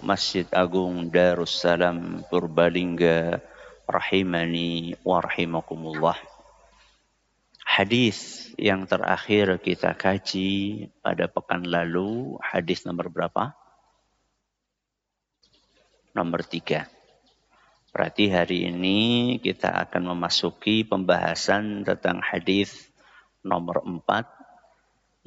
Masjid Agung Darussalam Purbalingga rahimani wa rahimakumullah. Hadis yang terakhir kita kaji pada pekan lalu, hadis nomor berapa? Nomor tiga. Berarti hari ini kita akan memasuki pembahasan tentang hadis nomor empat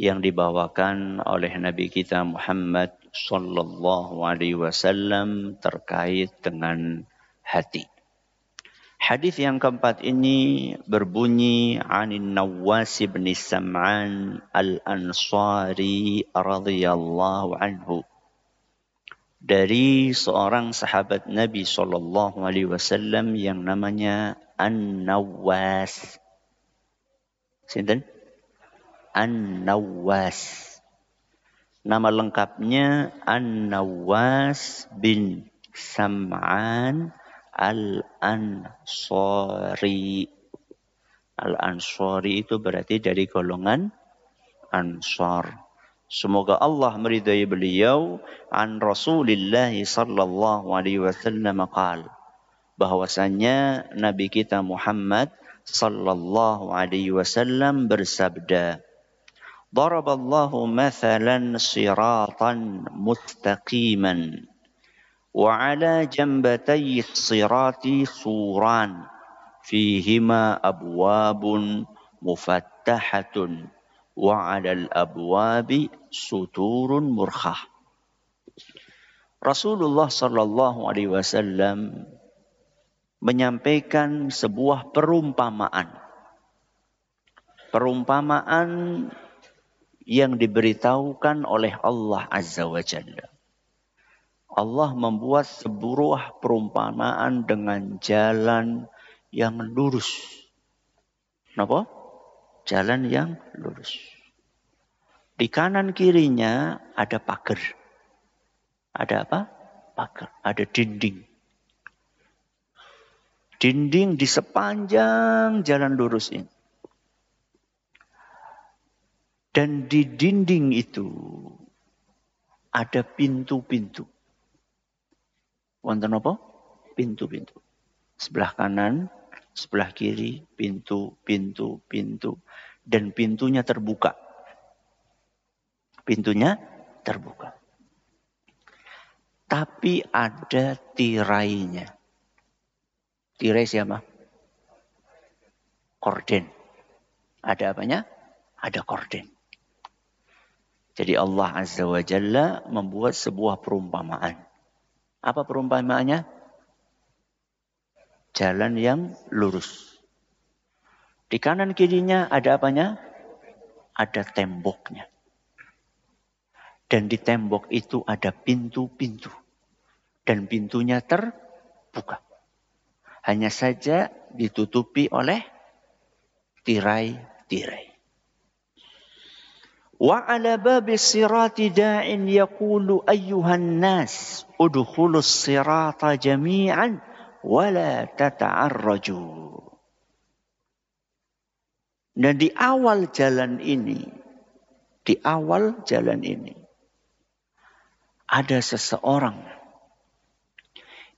yang dibawakan oleh Nabi kita Muhammad Shallallahu Alaihi Wasallam terkait dengan hati. Hadis yang keempat ini berbunyi anin Nawas bin Sam'an al-Ansari radhiyallahu anhu dari seorang sahabat Nabi Shallallahu Alaihi Wasallam yang namanya An Nawas. Sinten? An Nawas. Nama lengkapnya An-Nawas bin Sam'an Al-Ansari. Al-Ansari itu berarti dari golongan Ansar. Semoga Allah meridai beliau an Rasulillah sallallahu alaihi wasallam qaal bahwasanya nabi kita Muhammad sallallahu alaihi wasallam bersabda ضرب الله مثلا صراطا مستقيما وعلى جنبتي الصراط سوران فيهما أبواب مفتحة وعلى الأبواب ستور Rasulullah saw. Alaihi Wasallam menyampaikan sebuah perumpamaan. Perumpamaan yang diberitahukan oleh Allah Azza wa Jalla. Allah membuat seburuh perumpamaan dengan jalan yang lurus. Kenapa? Jalan yang lurus. Di kanan kirinya ada pagar. Ada apa? Pagar. Ada dinding. Dinding di sepanjang jalan lurus ini. Dan di dinding itu ada pintu-pintu. Wonten apa? Pintu-pintu. Sebelah kanan, sebelah kiri, pintu, pintu, pintu. Dan pintunya terbuka. Pintunya terbuka. Tapi ada tirainya. Tirai siapa? Korden. Ada apanya? Ada korden. Jadi Allah Azza wa Jalla membuat sebuah perumpamaan. Apa perumpamaannya? Jalan yang lurus. Di kanan kirinya ada apanya? Ada temboknya. Dan di tembok itu ada pintu-pintu. Dan pintunya terbuka. Hanya saja ditutupi oleh tirai-tirai. Wa ala babi sirati da'in yakulu ayyuhan nas udkhulu sirata jami'an wala tata'arraju. Dan di awal jalan ini, di awal jalan ini, ada seseorang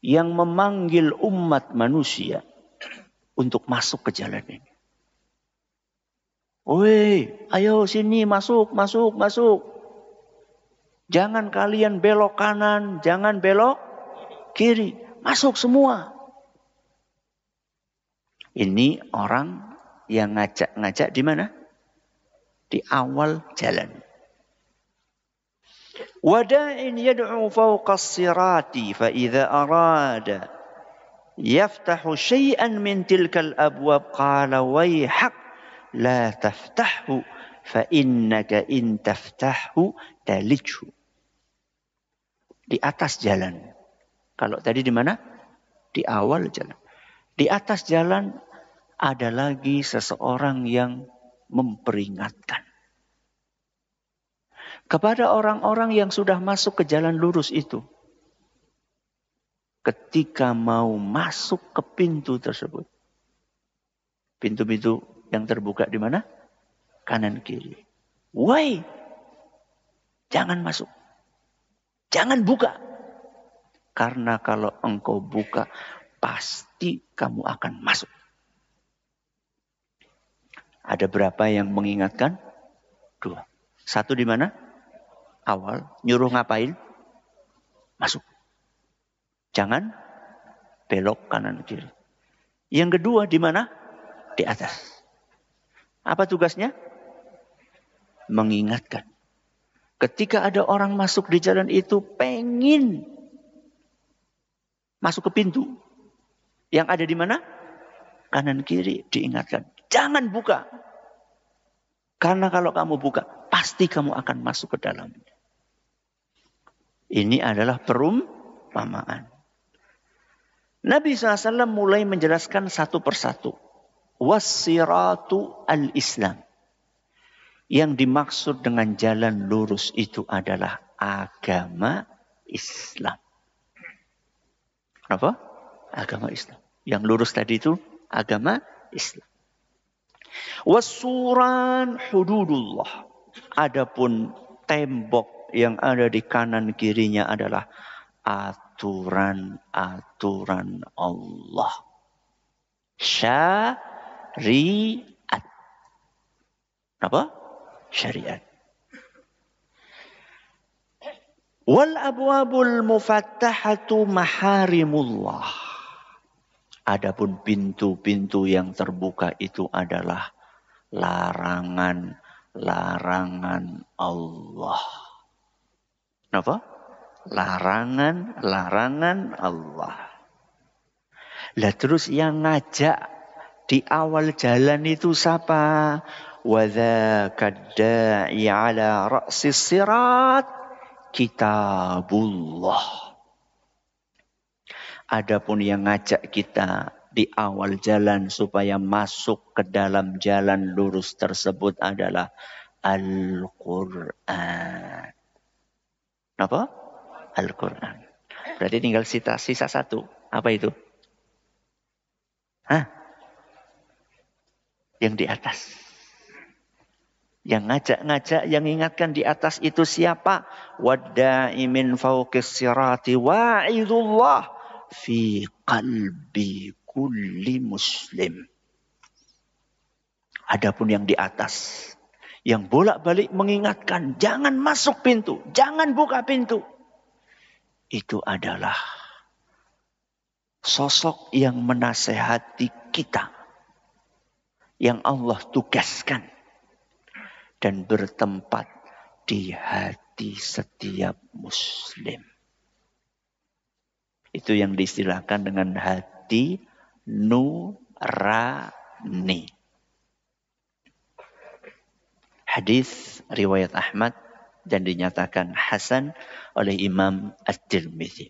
yang memanggil umat manusia untuk masuk ke jalan ini. Woi, ayo sini masuk, masuk, masuk. Jangan kalian belok kanan, jangan belok kiri. Masuk semua. Ini orang yang ngajak-ngajak di mana? Di awal jalan. Wada'in yad'u fawqa sirati fa'idha arada yaftahu syai'an min tilkal abwab qala wayhaq la taftahu fa innaka in taftahu Di atas jalan. Kalau tadi di mana? Di awal jalan. Di atas jalan ada lagi seseorang yang memperingatkan. Kepada orang-orang yang sudah masuk ke jalan lurus itu. Ketika mau masuk ke pintu tersebut. Pintu-pintu yang terbuka di mana? Kanan kiri. Why? Jangan masuk. Jangan buka. Karena kalau engkau buka, pasti kamu akan masuk. Ada berapa yang mengingatkan? Dua. Satu di mana? Awal. Nyuruh ngapain? Masuk. Jangan belok kanan kiri. Yang kedua di mana? Di atas. Apa tugasnya? Mengingatkan. Ketika ada orang masuk di jalan itu pengin masuk ke pintu. Yang ada di mana? Kanan kiri diingatkan. Jangan buka. Karena kalau kamu buka, pasti kamu akan masuk ke dalam. Ini adalah perumpamaan. Nabi SAW mulai menjelaskan satu persatu wasiratu al-Islam. Yang dimaksud dengan jalan lurus itu adalah agama Islam. Kenapa? Agama Islam. Yang lurus tadi itu agama Islam. Wasuran hududullah. Adapun tembok yang ada di kanan kirinya adalah aturan-aturan Allah. Syah syariat. Apa? Syariat. Wal abwabul mufattahatu maharimullah. Adapun pintu-pintu yang terbuka itu adalah larangan-larangan Allah. Kenapa? Larangan-larangan Allah. Lah terus yang ngajak di awal jalan itu siapa? Wadzaka da'i ala ra'sis sirat kitabullah. Adapun yang ngajak kita di awal jalan supaya masuk ke dalam jalan lurus tersebut adalah Al-Quran. Apa? Al-Quran. Berarti tinggal sisa, sisa satu. Apa itu? Hah? yang di atas. Yang ngajak-ngajak, yang ingatkan di atas itu siapa? Wadda'imin fawqis sirati wa'idullah fi qalbi kulli muslim. Adapun yang di atas, yang bolak-balik mengingatkan jangan masuk pintu, jangan buka pintu. Itu adalah sosok yang menasehati kita yang Allah tugaskan dan bertempat di hati setiap muslim. Itu yang diistilahkan dengan hati nurani. Hadis riwayat Ahmad dan dinyatakan hasan oleh Imam At-Tirmidzi.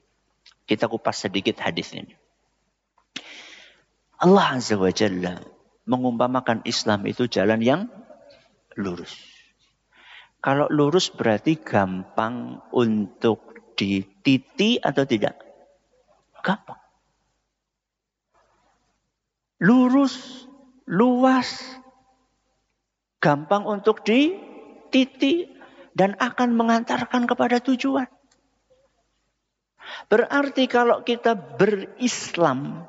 Kita kupas sedikit hadis ini. Allah Azza wa Jalla mengumpamakan Islam itu jalan yang lurus. Kalau lurus berarti gampang untuk dititi atau tidak? Gampang. Lurus, luas, gampang untuk dititi dan akan mengantarkan kepada tujuan. Berarti kalau kita berislam,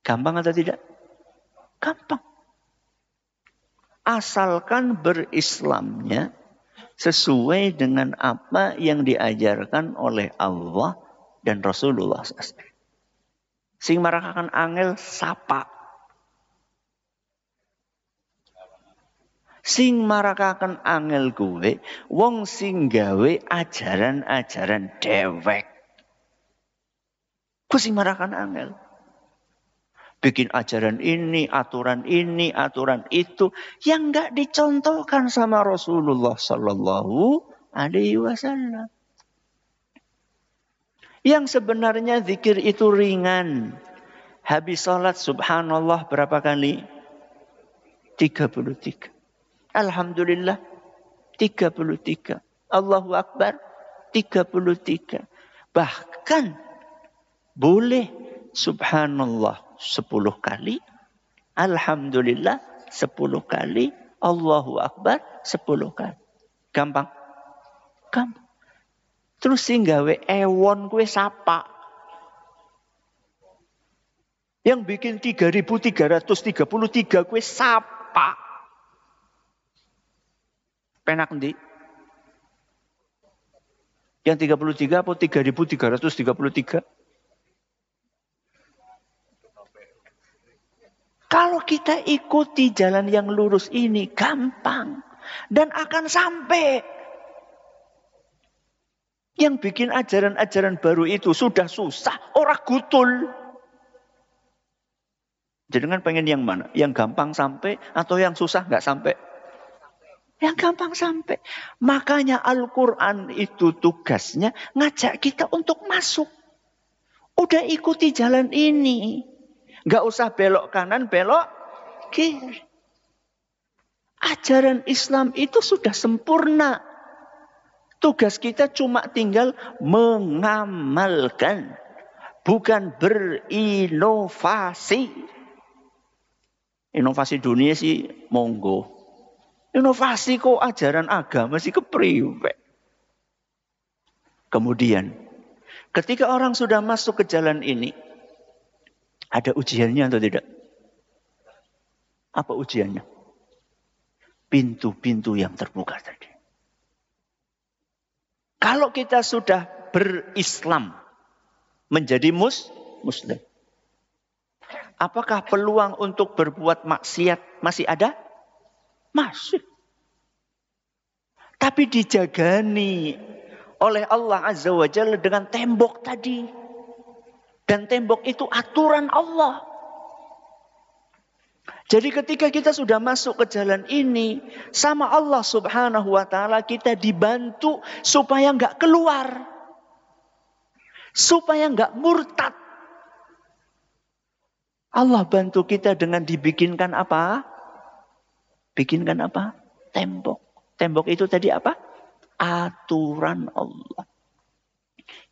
gampang atau tidak? Gampang. Asalkan berislamnya sesuai dengan apa yang diajarkan oleh Allah dan Rasulullah SAW. Sing marakakan angel sapa. Sing marakakan angel gue, wong sing gawe ajaran-ajaran dewek. Ku sing marakakan angel bikin ajaran ini, aturan ini, aturan itu yang nggak dicontohkan sama Rasulullah Sallallahu Alaihi Wasallam. Yang sebenarnya zikir itu ringan. Habis sholat subhanallah berapa kali? 33. Alhamdulillah 33. Allahu Akbar 33. Bahkan boleh subhanallah sepuluh kali. Alhamdulillah sepuluh kali. Allahu Akbar sepuluh kali. Gampang. Gampang. Terus sehingga we ewon kue sapa. Yang bikin 3333 kue sapa. Penak nanti. Yang 33 puluh 3333? Kalau kita ikuti jalan yang lurus ini gampang dan akan sampai. Yang bikin ajaran-ajaran baru itu sudah susah, orang gutul. Jadi kan pengen yang mana? Yang gampang sampai atau yang susah nggak sampai? Yang gampang sampai. Makanya Al-Quran itu tugasnya ngajak kita untuk masuk. Udah ikuti jalan ini. Enggak usah belok kanan, belok kiri. Ajaran Islam itu sudah sempurna. Tugas kita cuma tinggal mengamalkan. Bukan berinovasi. Inovasi dunia sih monggo. Inovasi kok ajaran agama sih kepriwe. Kemudian ketika orang sudah masuk ke jalan ini. Ada ujiannya atau tidak? Apa ujiannya? Pintu-pintu yang terbuka tadi. Kalau kita sudah berislam, menjadi mus, muslim. Apakah peluang untuk berbuat maksiat masih ada? Masih. Tapi dijagani oleh Allah Azza wa Jalla dengan tembok tadi. Dan tembok itu aturan Allah. Jadi ketika kita sudah masuk ke jalan ini, sama Allah subhanahu wa ta'ala kita dibantu supaya nggak keluar. Supaya nggak murtad. Allah bantu kita dengan dibikinkan apa? Bikinkan apa? Tembok. Tembok itu tadi apa? Aturan Allah.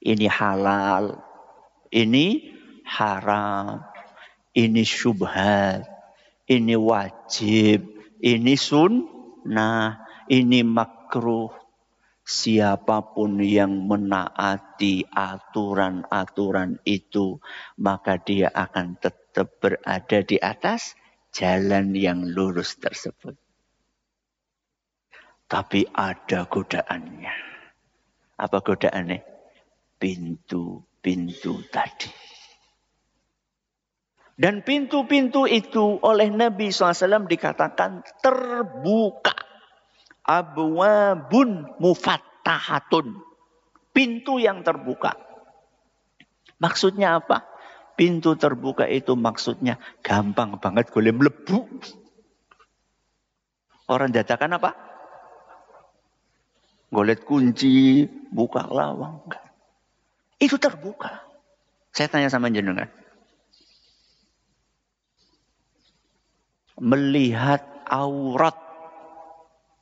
Ini halal, ini haram, ini syubhat, ini wajib, ini sunnah, ini makruh. Siapapun yang menaati aturan-aturan itu, maka dia akan tetap berada di atas jalan yang lurus tersebut. Tapi ada godaannya. Apa godaannya? Pintu pintu tadi. Dan pintu-pintu itu oleh Nabi SAW dikatakan terbuka. Abwabun mufattahatun. Pintu yang terbuka. Maksudnya apa? Pintu terbuka itu maksudnya gampang banget boleh melebu. Orang jatakan apa? Golet kunci, buka lawang. Enggak. Itu terbuka. Saya tanya sama jenengan. Melihat aurat.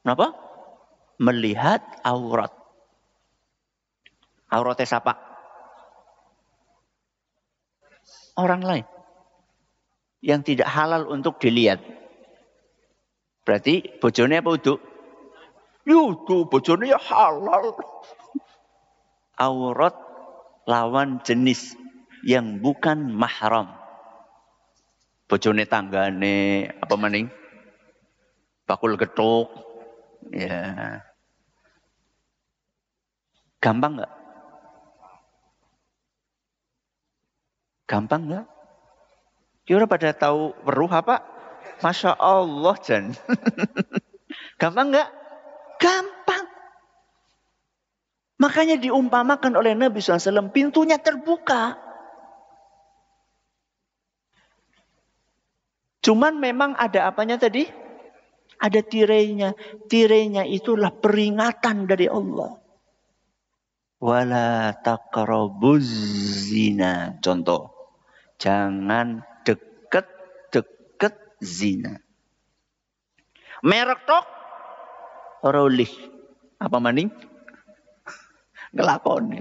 Kenapa? Melihat aurat. Auratnya siapa? Orang lain. Yang tidak halal untuk dilihat. Berarti bojone apa uduk? Yudu, ya bojone ya halal. Aurat lawan jenis yang bukan mahram. Bojone tanggane apa maning? Bakul getuk. Ya. Gampang nggak? Gampang nggak? Kira ya pada tahu peruh apa? Masya Allah, Jan. Gampang nggak? Gampang. Makanya diumpamakan oleh Nabi SAW, pintunya terbuka. Cuman memang ada apanya tadi? Ada tirainya. Tirainya itulah peringatan dari Allah. Wala zina. Contoh. Jangan deket-deket zina. Merek tok. Rolih. Apa maning? ngelakoni.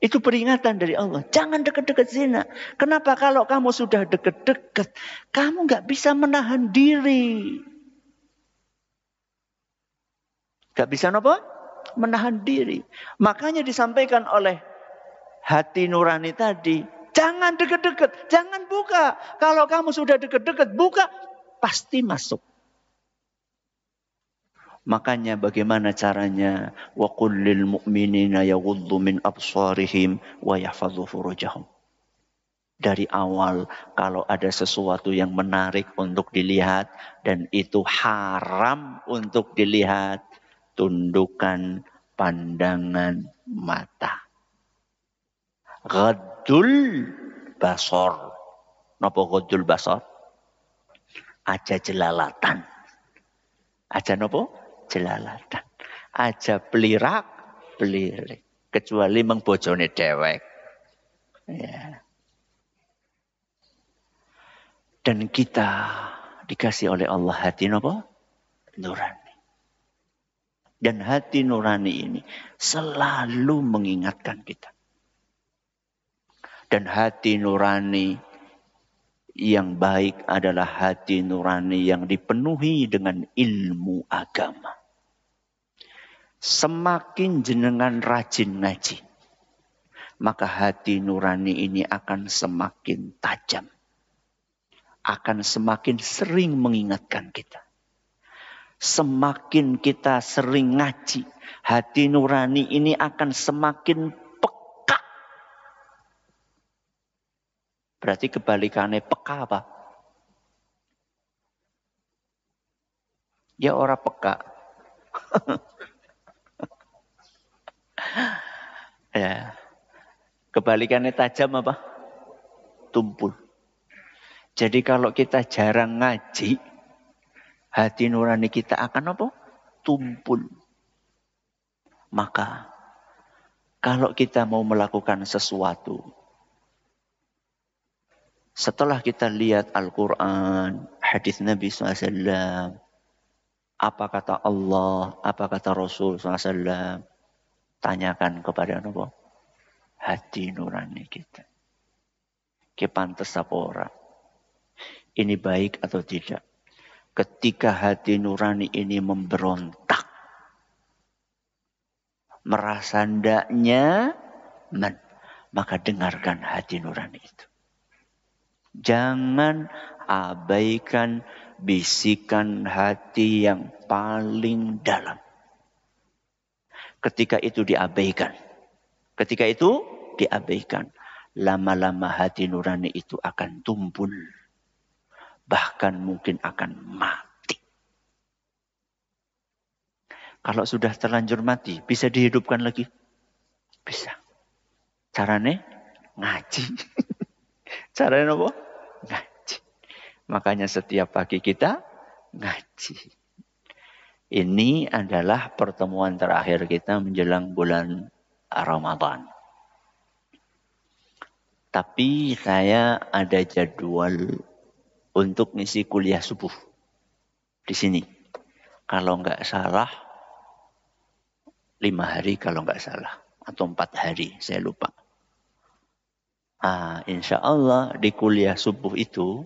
Itu peringatan dari Allah. Jangan deket-deket zina. Kenapa kalau kamu sudah deket-deket, kamu gak bisa menahan diri. Gak bisa apa? Menahan diri. Makanya disampaikan oleh hati nurani tadi. Jangan deket-deket, jangan buka. Kalau kamu sudah deket-deket, buka pasti masuk. Makanya bagaimana caranya? Wa qul mu'minina yaghuddu min absarihim wa yahfadhu furujahum. Dari awal kalau ada sesuatu yang menarik untuk dilihat dan itu haram untuk dilihat, tundukkan pandangan mata. Ghadul basor. Napa ghadul basor? Aja jelalatan. Aja nopo? jelalatan. Aja pelirak, pelirik. Kecuali mengbojone dewek. Ya. Dan kita dikasih oleh Allah hati nopo? Nurani. Dan hati nurani ini selalu mengingatkan kita. Dan hati nurani yang baik adalah hati nurani yang dipenuhi dengan ilmu agama. Semakin jenengan rajin ngaji, maka hati nurani ini akan semakin tajam. Akan semakin sering mengingatkan kita. Semakin kita sering ngaji, hati nurani ini akan semakin peka. Berarti kebalikannya peka apa? Ya orang peka. ya. Kebalikannya tajam apa? Tumpul. Jadi kalau kita jarang ngaji, hati nurani kita akan apa? Tumpul. Maka kalau kita mau melakukan sesuatu, setelah kita lihat Al-Quran, hadis Nabi SAW, apa kata Allah, apa kata Rasul SAW, Tanyakan kepada nopo hati nurani kita. Kepantes apa ora? Ini baik atau tidak? Ketika hati nurani ini memberontak, merasa ndaknya men, maka dengarkan hati nurani itu. Jangan abaikan bisikan hati yang paling dalam. Ketika itu diabaikan. Ketika itu diabaikan. Lama-lama hati nurani itu akan tumpul. Bahkan mungkin akan mati. Kalau sudah terlanjur mati, bisa dihidupkan lagi? Bisa. Caranya ngaji. Caranya apa? Ngaji. Makanya setiap pagi kita ngaji. Ini adalah pertemuan terakhir kita menjelang bulan Ramadan. Tapi saya ada jadwal untuk ngisi kuliah subuh di sini. Kalau nggak salah, lima hari kalau nggak salah. Atau empat hari, saya lupa. Ah, insya Allah di kuliah subuh itu,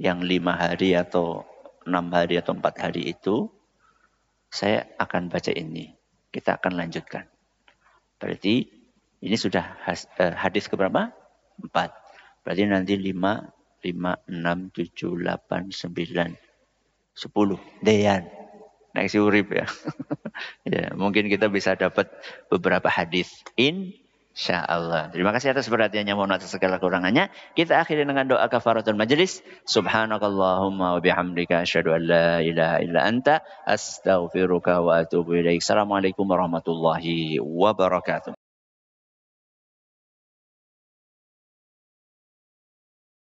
yang lima hari atau enam hari atau empat hari itu, saya akan baca ini. Kita akan lanjutkan. Berarti ini sudah eh, hadis keberapa? Empat. Berarti nanti lima, lima, enam, tujuh, delapan, sembilan, sepuluh. Deyan. Naik si urib ya. ya. Mungkin kita bisa dapat beberapa hadis. In Insya Allah. Terima kasih atas perhatiannya. Mohon atas segala kurangannya. Kita akhiri dengan doa kafaratul majelis. Subhanakallahumma wa bihamdika. Asyadu an la ilaha illa anta. Astaghfiruka wa atubu ilaik. Assalamualaikum warahmatullahi wabarakatuh.